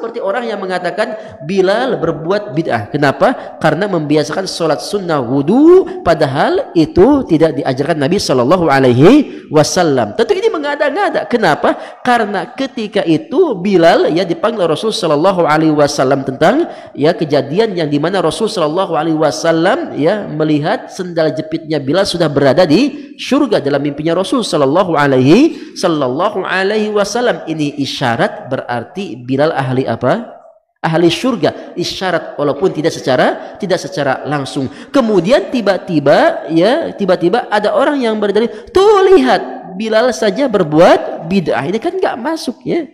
seperti orang yang mengatakan Bilal berbuat bid'ah. Kenapa? Karena membiasakan sholat sunnah wudhu padahal itu tidak diajarkan Nabi Shallallahu Alaihi Wasallam. Tentu ini mengada-ngada. Kenapa? Karena ketika itu Bilal ya dipanggil Rasul Shallallahu Alaihi Wasallam tentang ya kejadian yang dimana Rasul Shallallahu Alaihi Wasallam ya melihat sendal jepitnya Bilal sudah berada di surga dalam mimpinya Rasul Shallallahu Alaihi Shallallahu Alaihi Wasallam. Ini isyarat berarti Bilal ahli apa? Ahli surga isyarat walaupun tidak secara tidak secara langsung. Kemudian tiba-tiba ya tiba-tiba ada orang yang berdalil, tuh lihat Bilal saja berbuat bid'ah. Ini kan nggak masuk ya.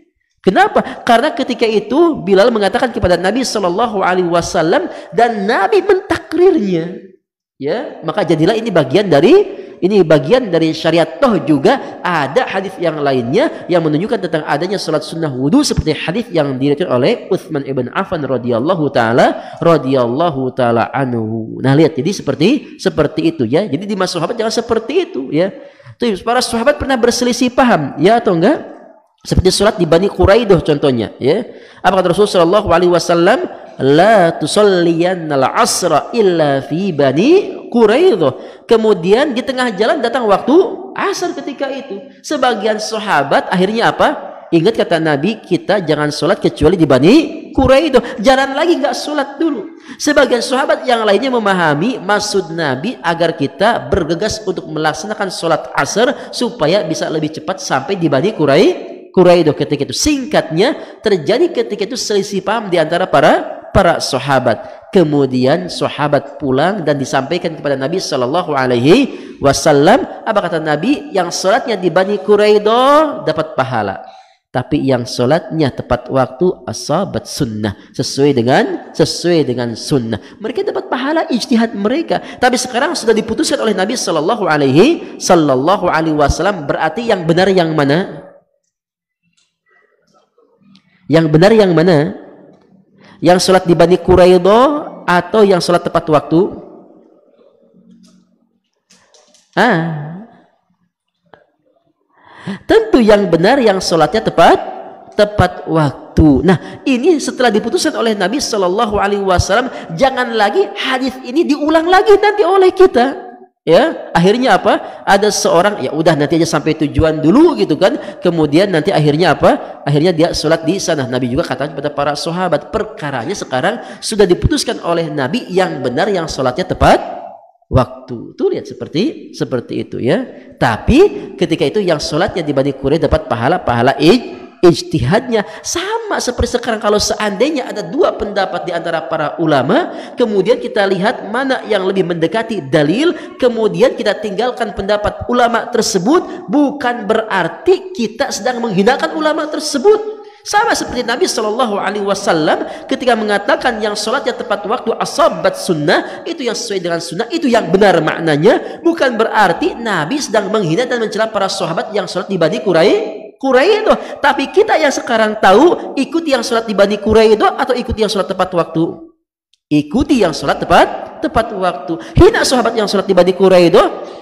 Kenapa? Karena ketika itu Bilal mengatakan kepada Nabi Shallallahu Alaihi Wasallam dan Nabi mentakrirnya. Ya, maka jadilah ini bagian dari ini bagian dari syariat toh juga ada hadis yang lainnya yang menunjukkan tentang adanya salat sunnah wudhu seperti hadis yang diriwayatkan oleh Utsman ibn Affan radhiyallahu taala radhiyallahu taala anhu. Nah lihat jadi seperti seperti itu ya. Jadi di masa sahabat jangan seperti itu ya. Tuh para sahabat pernah berselisih paham ya atau enggak? Seperti surat di Bani Quraidoh contohnya ya. Apa kata Rasulullah sallallahu alaihi wasallam? La tusalliyan al-asra illa fi bani Quraidah. Kemudian di tengah jalan datang waktu asar ketika itu. Sebagian sahabat akhirnya apa? Ingat kata Nabi, kita jangan sholat kecuali di Bani Quraidah. Jalan lagi nggak sholat dulu. Sebagian sahabat yang lainnya memahami maksud Nabi agar kita bergegas untuk melaksanakan sholat asar supaya bisa lebih cepat sampai di Bani Quraidah. Quraidah ketika itu singkatnya terjadi ketika itu selisih paham di antara para para sahabat. Kemudian sahabat pulang dan disampaikan kepada Nabi Shallallahu Alaihi Wasallam. Apa kata Nabi? Yang sholatnya di Bani Quraido dapat pahala. Tapi yang sholatnya tepat waktu asabat sunnah sesuai dengan sesuai dengan sunnah. Mereka dapat pahala ijtihad mereka. Tapi sekarang sudah diputuskan oleh Nabi Shallallahu Alaihi Shallallahu Alaihi Wasallam berarti yang benar yang mana? Yang benar yang mana? yang sholat di Bani Quraido atau yang sholat tepat waktu? Ah. Tentu yang benar yang sholatnya tepat tepat waktu. Nah, ini setelah diputuskan oleh Nabi Shallallahu Alaihi Wasallam, jangan lagi hadis ini diulang lagi nanti oleh kita ya akhirnya apa ada seorang ya udah nanti aja sampai tujuan dulu gitu kan kemudian nanti akhirnya apa akhirnya dia sholat di sana Nabi juga katakan kepada para sahabat perkaranya sekarang sudah diputuskan oleh Nabi yang benar yang sholatnya tepat waktu tuh lihat seperti seperti itu ya tapi ketika itu yang sholatnya di Bani Quraish dapat pahala pahala ij ijtihadnya sama seperti sekarang kalau seandainya ada dua pendapat di antara para ulama kemudian kita lihat mana yang lebih mendekati dalil kemudian kita tinggalkan pendapat ulama tersebut bukan berarti kita sedang menghinakan ulama tersebut sama seperti Nabi Shallallahu Alaihi Wasallam ketika mengatakan yang sholatnya tepat waktu asabat sunnah itu yang sesuai dengan sunnah itu yang benar maknanya bukan berarti Nabi sedang menghina dan mencela para sahabat yang sholat di Bani Quraisy Kurai itu. Tapi kita yang sekarang tahu ikuti yang sholat di Bani Kurai atau ikuti yang sholat tepat waktu. Ikuti yang sholat tepat tepat waktu. Hina sahabat yang sholat di Bani Kurai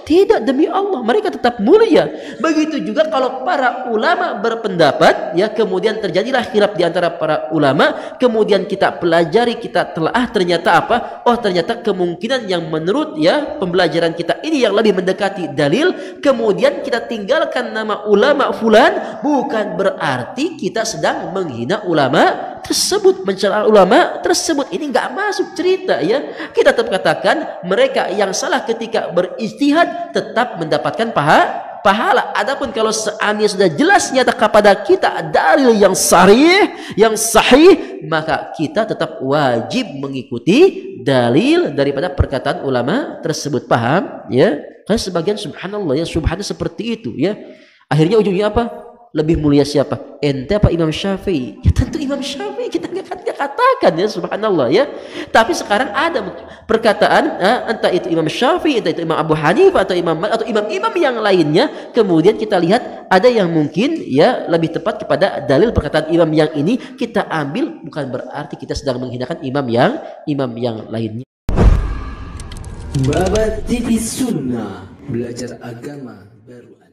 tidak demi Allah, mereka tetap mulia. Begitu juga kalau para ulama berpendapat, ya kemudian terjadilah khilaf di antara para ulama, kemudian kita pelajari, kita telaah ternyata apa? Oh, ternyata kemungkinan yang menurut ya pembelajaran kita ini yang lebih mendekati dalil, kemudian kita tinggalkan nama ulama fulan bukan berarti kita sedang menghina ulama tersebut mencela ulama tersebut ini nggak masuk cerita ya kita tetap katakan mereka yang salah ketika beristihad tetap mendapatkan paha pahala adapun kalau seandainya sudah jelas nyata kepada kita dalil yang sahih yang sahih maka kita tetap wajib mengikuti dalil daripada perkataan ulama tersebut paham ya karena sebagian subhanallah ya subhanallah seperti itu ya akhirnya ujungnya apa lebih mulia siapa? Ente apa Imam Syafi'i? Ya tentu Imam Syafi'i kita nggak katakan ya subhanallah ya. Tapi sekarang ada perkataan ya, entah itu Imam Syafi'i, entah itu Imam Abu Hanifah atau Imam atau imam-imam yang lainnya. Kemudian kita lihat ada yang mungkin ya lebih tepat kepada dalil perkataan imam yang ini kita ambil bukan berarti kita sedang menghinakan imam yang imam yang lainnya. Babat TV Sunnah belajar agama baru.